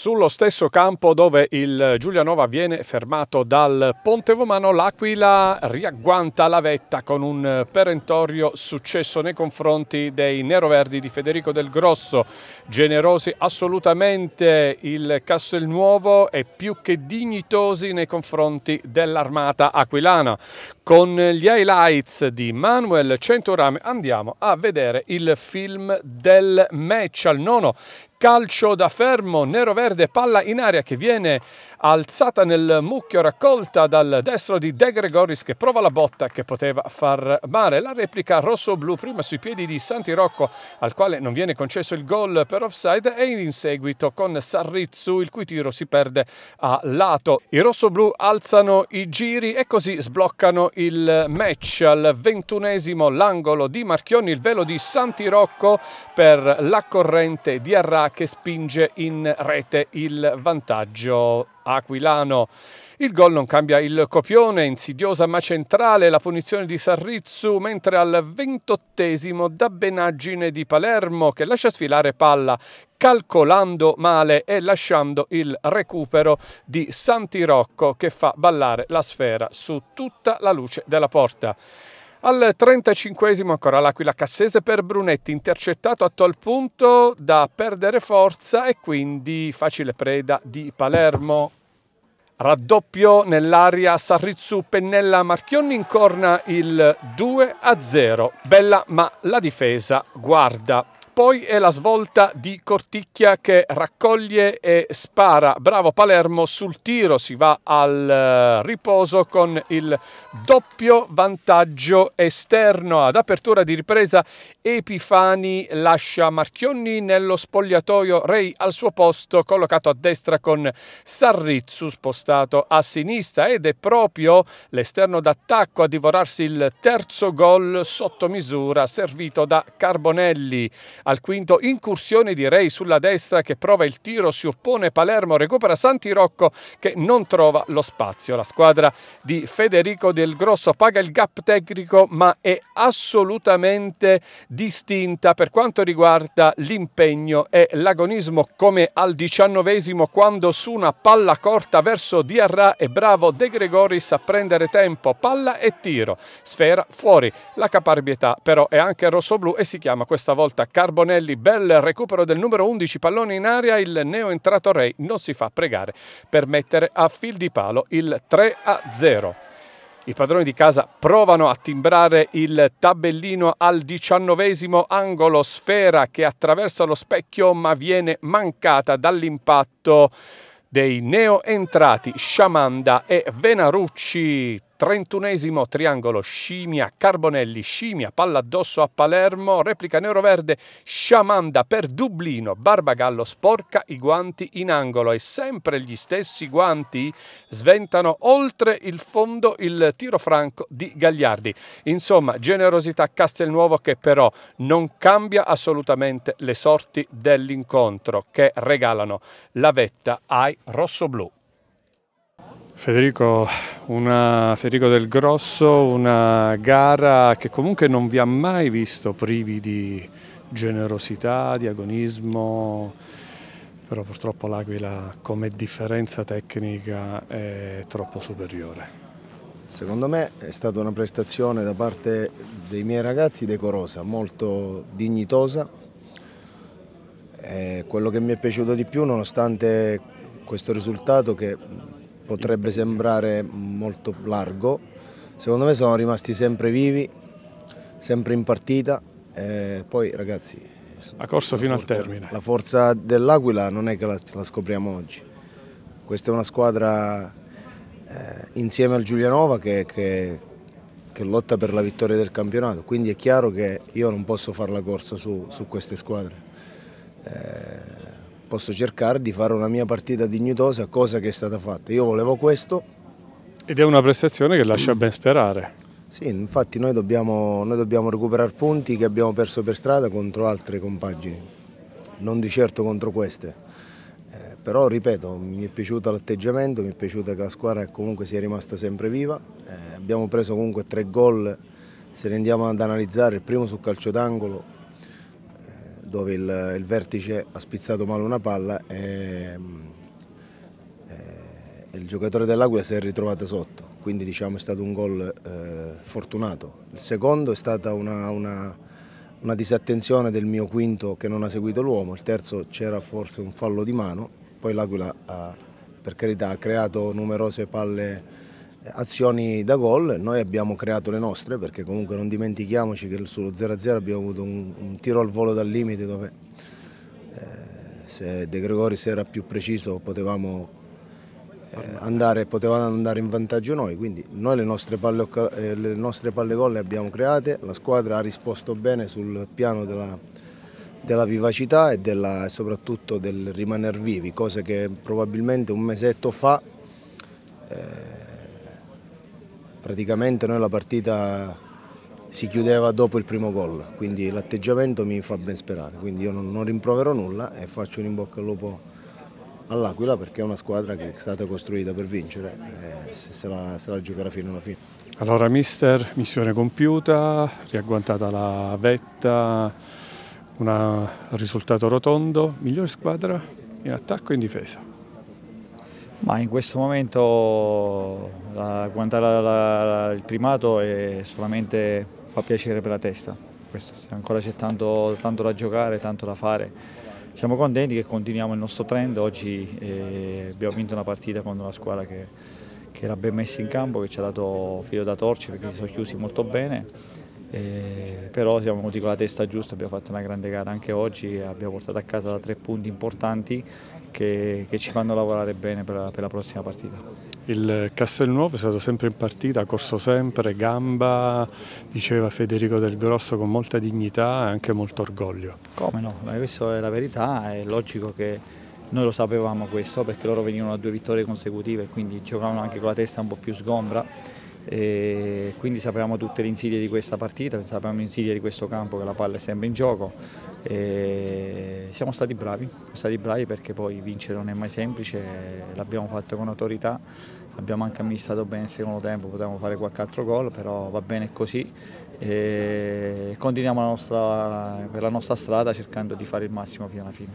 Sullo stesso campo dove il Giulianova viene fermato dal Ponte Vomano, l'Aquila riagguanta la vetta con un perentorio successo nei confronti dei neroverdi di Federico Del Grosso. Generosi assolutamente il Castelnuovo e più che dignitosi nei confronti dell'armata aquilana. Con gli highlights di Manuel Centorame andiamo a vedere il film del match al nono calcio da fermo, nero-verde, palla in aria che viene alzata nel mucchio, raccolta dal destro di De Gregoris che prova la botta che poteva far male. La replica rosso-blu prima sui piedi di Santi Rocco al quale non viene concesso il gol per offside e in seguito con Sarrizzu il cui tiro si perde a lato. I rosso-blu alzano i giri e così sbloccano il match al ventunesimo l'angolo di Marchioni, il velo di Santi Rocco per la corrente di Arra che spinge in rete il vantaggio aquilano. Il gol non cambia il copione, insidiosa ma centrale la punizione di Sarrizzu, mentre al ventottesimo da benaggine di Palermo che lascia sfilare palla calcolando male e lasciando il recupero di Santi Rocco che fa ballare la sfera su tutta la luce della porta. Al 35 ancora l'Aquila Cassese per Brunetti, intercettato a tal punto da perdere forza e quindi facile preda di Palermo Raddoppio nell'area Sarrizzu Pennella Marchionni incorna il 2 a 0. Bella ma la difesa guarda poi è la svolta di Corticchia che raccoglie e spara. Bravo Palermo sul tiro, si va al eh, riposo con il doppio vantaggio esterno. Ad apertura di ripresa Epifani lascia Marchionni nello spogliatoio, Rey al suo posto, collocato a destra con Sarrizzu spostato a sinistra ed è proprio l'esterno d'attacco a divorarsi il terzo gol sotto misura servito da Carbonelli. Al quinto incursione di Rey sulla destra che prova il tiro, si oppone Palermo, recupera Santi Rocco che non trova lo spazio. La squadra di Federico del Grosso paga il gap tecnico ma è assolutamente distinta per quanto riguarda l'impegno e l'agonismo come al diciannovesimo quando su una palla corta verso Diarra è bravo De Gregoris a prendere tempo, palla e tiro, sfera fuori. La caparbietà però è anche rossoblu e si chiama questa volta Carlo Carbonelli, bel recupero del numero 11, pallone in aria, il neo entrato Rey non si fa pregare per mettere a fil di palo il 3 a 0. I padroni di casa provano a timbrare il tabellino al diciannovesimo angolo sfera che attraversa lo specchio ma viene mancata dall'impatto dei neo entrati Sciamanda e Venarucci 31esimo triangolo scimmia Carbonelli, scimmia palla addosso a Palermo, replica nero-verde Sciamanda per Dublino, Barbagallo sporca i guanti in angolo e sempre gli stessi guanti sventano oltre il fondo il tiro franco di Gagliardi. Insomma, generosità Castelnuovo che però non cambia assolutamente le sorti dell'incontro che regalano la vetta ai rossoblù. Federico, una, Federico, Del Grosso, una gara che comunque non vi ha mai visto privi di generosità, di agonismo, però purtroppo l'Aquila come differenza tecnica è troppo superiore. Secondo me è stata una prestazione da parte dei miei ragazzi decorosa, molto dignitosa. È eh, quello che mi è piaciuto di più, nonostante questo risultato che potrebbe sembrare molto largo, secondo me sono rimasti sempre vivi, sempre in partita e poi ragazzi... La corsa la fino forza, al termine. La forza dell'Aquila non è che la, la scopriamo oggi, questa è una squadra eh, insieme al Giulianova che, che, che, lotta per la vittoria del campionato, quindi è chiaro che io non posso fare la corsa su, su queste squadre. Eh, posso cercare di fare una mia partita dignitosa, cosa che è stata fatta. Io volevo questo. Ed è una prestazione che lascia ben sperare. Sì, infatti noi dobbiamo, noi dobbiamo recuperare punti che abbiamo perso per strada contro altre compagini, non di certo contro queste. Eh, però ripeto, mi è piaciuto l'atteggiamento, mi è piaciuta che la squadra comunque sia rimasta sempre viva. Eh, abbiamo preso comunque tre gol, se ne andiamo ad analizzare, il primo sul calcio d'angolo dove il, il, vertice ha spizzato male una palla e, mm, eh, e il giocatore dell'Aquila si è ritrovato sotto, quindi diciamo, è stato un gol eh, fortunato. Il secondo è stata una, una, una, disattenzione del mio quinto che non ha seguito l'uomo, il terzo c'era forse un fallo di mano, poi l'Aquila ha, per carità ha creato numerose palle azioni da gol, noi abbiamo creato le nostre perché comunque non dimentichiamoci che sullo 0-0 abbiamo avuto un, un, tiro al volo dal limite dove eh, se De Gregori se era più preciso potevamo eh, andare, potevano andare in vantaggio noi, quindi noi le nostre, palle, eh, le nostre palle gol le abbiamo create, la squadra ha risposto bene sul piano della, della vivacità e, della, soprattutto del rimanere vivi, cose che probabilmente un mesetto fa eh, Praticamente noi la partita si chiudeva dopo il primo gol, quindi l'atteggiamento mi fa ben sperare, quindi io non, non rimproverò nulla e faccio un in bocca al lupo all'Aquila perché è una squadra che è stata costruita per vincere eh, e se la, se la giocherà fino alla fine. Allora mister, missione compiuta, riagguantata la vetta, un risultato rotondo, migliore squadra in attacco e in difesa. Ma in questo momento guardare la, il primato è solamente fa piacere per la testa, Questo, ancora c'è tanto, tanto, da giocare, tanto da fare. Siamo contenti che continuiamo il nostro trend, oggi eh, abbiamo vinto una partita con una squadra che, che era ben messa in campo, che ci ha dato filo da torcere perché si sono chiusi molto bene eh, però siamo venuti con la testa giusta, abbiamo fatto una grande gara anche oggi, abbiamo portato a casa tre punti importanti che, che ci fanno lavorare bene per la, per la prossima partita. Il Castelnuovo è stato sempre in partita, ha corso sempre, gamba, diceva Federico Del Grosso con molta dignità e anche molto orgoglio. Come no, ma questa è la verità, è logico che noi lo sapevamo questo perché loro venivano a due vittorie consecutive, quindi giocavano anche con la testa un po' più sgombra e quindi sapevamo tutte le insidie di questa partita, sapevamo le insidie di questo campo che la palla è sempre in gioco e siamo stati bravi, siamo stati bravi perché poi vincere non è mai semplice, l'abbiamo fatto con autorità, abbiamo anche amministrato bene il secondo tempo, potevamo fare qualche altro gol, però va bene così e continuiamo la nostra, per la nostra strada cercando di fare il massimo fino alla fine.